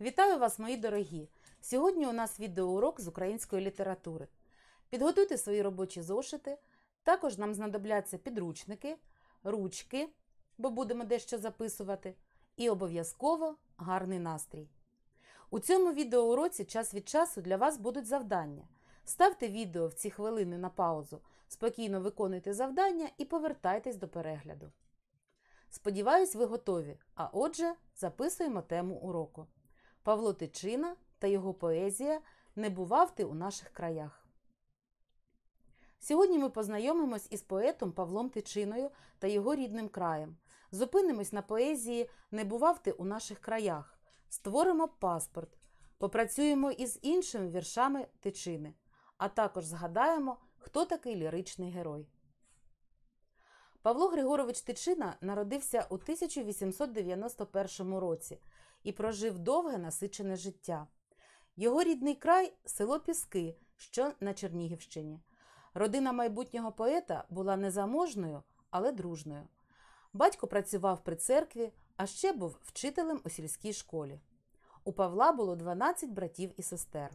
Вітаю вас, мої дорогі! Сьогодні у нас відеоурок з української літератури. Підготуйте свої робочі зошити, також нам знадобляться підручники, ручки, бо будемо дещо записувати, і обов'язково гарний настрій. У цьому відеоуроці час від часу для вас будуть завдання. Ставте відео в ці хвилини на паузу, спокійно виконуйте завдання і повертайтесь до перегляду. Сподіваюсь, ви готові, а отже, записуємо тему уроку. Павло Тичина та його поезія Не бував ти у наших краях. Сьогодні ми познайомимось із поетом Павлом Тичиною та його рідним краєм. Зупинимось на поезії Не бував ти у наших краях, створимо паспорт, попрацюємо із іншими віршами тичини, а також згадаємо, хто такий ліричний герой. Павло Григорович Тичина народився у 1891 році і прожив довге насичене життя. Його рідний край село Піски, що на Чернігівщині. Родина майбутнього поета була незаможною, але дружною. Батько працював при церкві, а ще був вчителем у сільській школі. У Павла було 12 братів і сестер.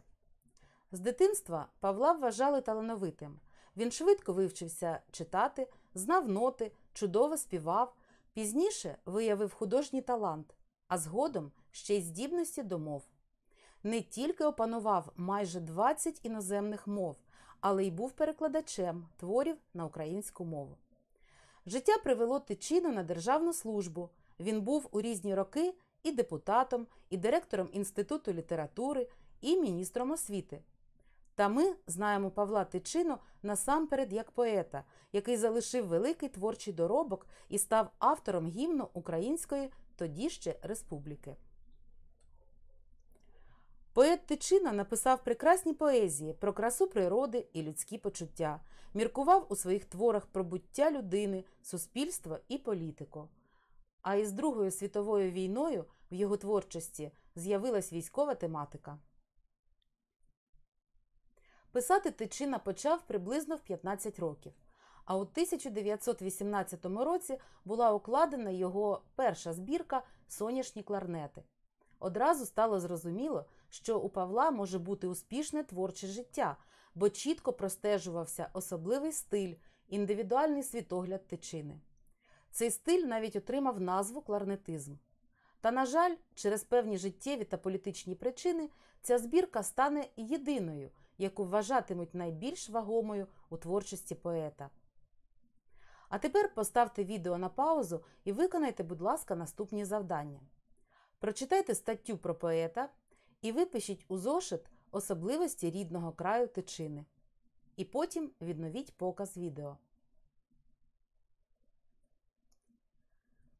З дитинства Павла вважали талановитим. Він швидко вивчився читати, знав ноти, чудово співав, пізніше виявив художній талант, а згодом ще й здібності до мов. Не тільки опанував майже 20 іноземних мов, але й був перекладачем творів на українську мову. Життя привело тичину на державну службу. Він був у різні роки і депутатом, і директором Інституту літератури, і міністром освіти. Та ми знаємо Павла Тичину насамперед як поета, який залишив великий творчий доробок і став автором гімну Української тоді ще республіки. Поет Тичина написав прекрасні поезії про красу природи і людські почуття, міркував у своїх творах про буття людини, суспільства і політику. А із Другою світовою війною в його творчості з'явилась військова тематика. Писати Тичина почав приблизно в 15 років. А у 1918 році була укладена його перша збірка Соняшні кларнети. Одразу стало зрозуміло, що у Павла може бути успішне творче життя, бо чітко простежувався особливий стиль, індивідуальний світогляд течини. Цей стиль навіть отримав назву кларнетизм. Та, на жаль, через певні життєві та політичні причини ця збірка стане єдиною, яку вважатимуть найбільш вагомою у творчості поета. А тепер поставте відео на паузу і виконайте, будь ласка, наступні завдання. Прочитайте статтю про поета, і випишіть у зошит особливості рідного краю тичини. І потім відновіть показ відео.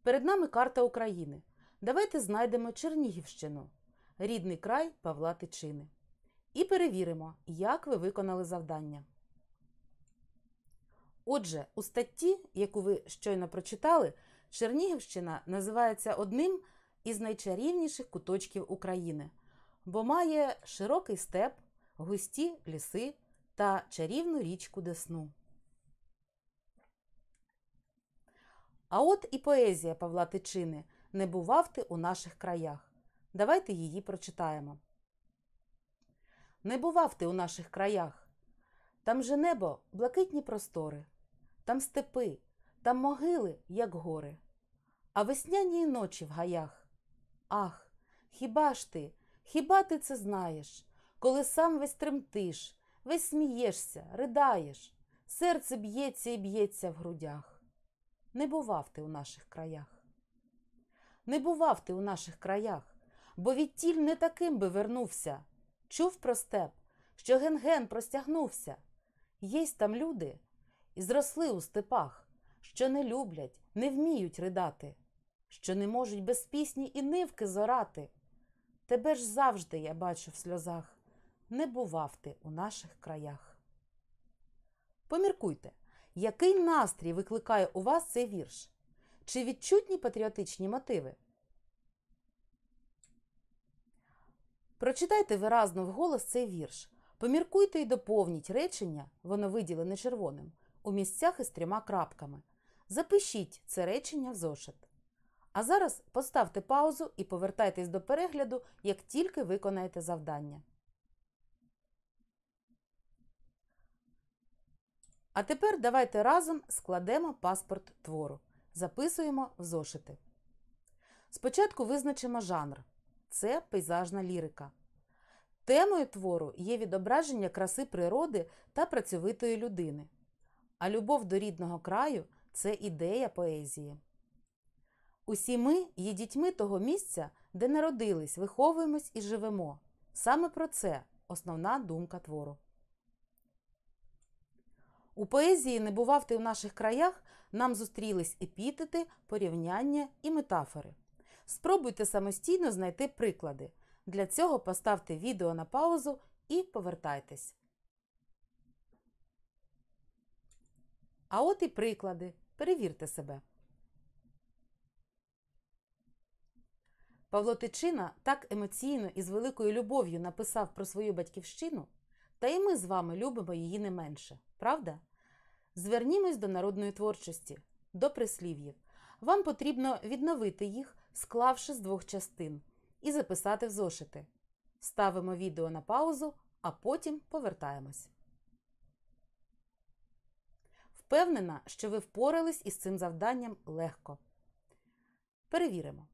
Перед нами карта України. Давайте знайдемо Чернігівщину, рідний край Павла Тичини. І перевіримо, як ви виконали завдання. Отже, у статті, яку ви щойно прочитали, Чернігівщина називається одним із найчарівніших куточків України бо має широкий степ, густі ліси та чарівну річку Десну. А от і поезія Павла Тичини Не бував ти у наших краях. Давайте її прочитаємо. Не бував ти у наших краях. Там же небо блакитні простори, там степи, там могили, як гори, а весняні ночі в гаях. Ах, хіба ж ти Хіба ти це знаєш, коли сам весь тремтиш, весь смієшся, ридаєш, серце б'ється і б'ється в грудях. Не бував ти у наших краях. Не бував ти у наших краях, бо відтіль не таким би вернувся. Чув про степ, що ген-ген простягнувся. Єсть там люди і зросли у степах, що не люблять, не вміють ридати, що не можуть без пісні і нивки зорати. Тебе ж завжди я бачу в сльозах, не бував ти у наших краях. Поміркуйте, який настрій викликає у вас цей вірш? Чи відчутні патріотичні мотиви? Прочитайте виразно вголос цей вірш. Поміркуйте і доповніть речення, воно виділене червоним, у місцях із трьома крапками. Запишіть це речення в зошит. А зараз поставте паузу і повертайтесь до перегляду, як тільки виконаєте завдання. А тепер давайте разом складемо паспорт твору. Записуємо в зошити. Спочатку визначимо жанр. Це пейзажна лірика. Темою твору є відображення краси природи та працьовитої людини. А любов до рідного краю це ідея поезії. Усі ми є дітьми того місця, де народились, виховуємось і живемо. Саме про це основна думка твору. У поезії не бував ти в наших краях нам зустрілись епітети, порівняння і метафори. Спробуйте самостійно знайти приклади. Для цього поставте відео на паузу і повертайтесь. А от і приклади. Перевірте себе. Павло Тичина так емоційно і з великою любов'ю написав про свою батьківщину, та й ми з вами любимо її не менше, правда? Звернімось до народної творчості, до прислів'їв. Вам потрібно відновити їх, склавши з двох частин, і записати в зошити. Ставимо відео на паузу, а потім повертаємось. Впевнена, що ви впорались із цим завданням легко. Перевіримо.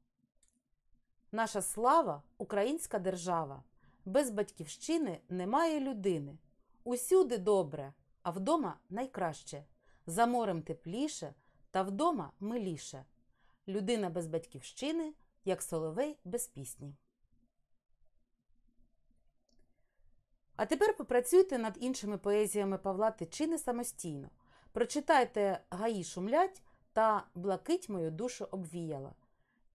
Наша слава українська держава. Без батьківщини немає людини. Усюди добре, а вдома найкраще. За морем тепліше, та вдома миліше. Людина без батьківщини, як соловей без пісні. А тепер попрацюйте над іншими поезіями Павла Тичини самостійно. Прочитайте Гаї шумлять та Блакить мою душу обвіяла.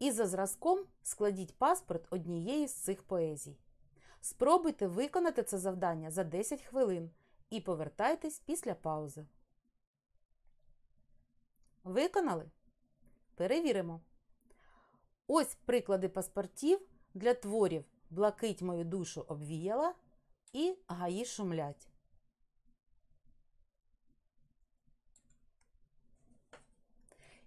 І за зразком складіть паспорт однієї з цих поезій. Спробуйте виконати це завдання за 10 хвилин і повертайтесь після паузи. Виконали? Перевіримо. Ось приклади паспортів для творів Блакить мою душу обвіяла і Гаї шумлять.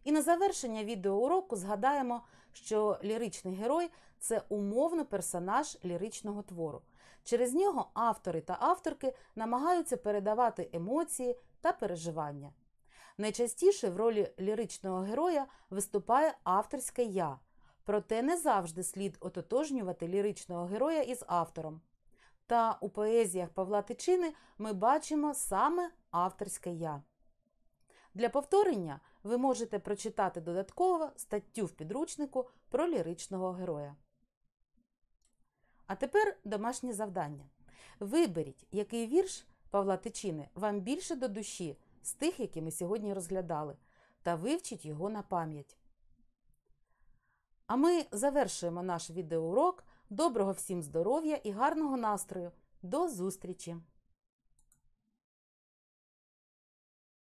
І на завершення відеоуроку згадаємо що ліричний герой це умовно персонаж ліричного твору. Через нього автори та авторки намагаються передавати емоції та переживання. Найчастіше в ролі ліричного героя виступає авторське я, проте не завжди слід ототожнювати ліричного героя із автором. Та у поезіях Павла Тичини ми бачимо саме авторське я. Для повторення ви можете прочитати додатково статтю в підручнику про ліричного героя. А тепер домашнє завдання. Виберіть, який вірш Павла Тичини вам більше до душі з тих, які ми сьогодні розглядали, та вивчіть його на пам'ять. А ми завершуємо наш відеоурок. Доброго всім здоров'я і гарного настрою! До зустрічі!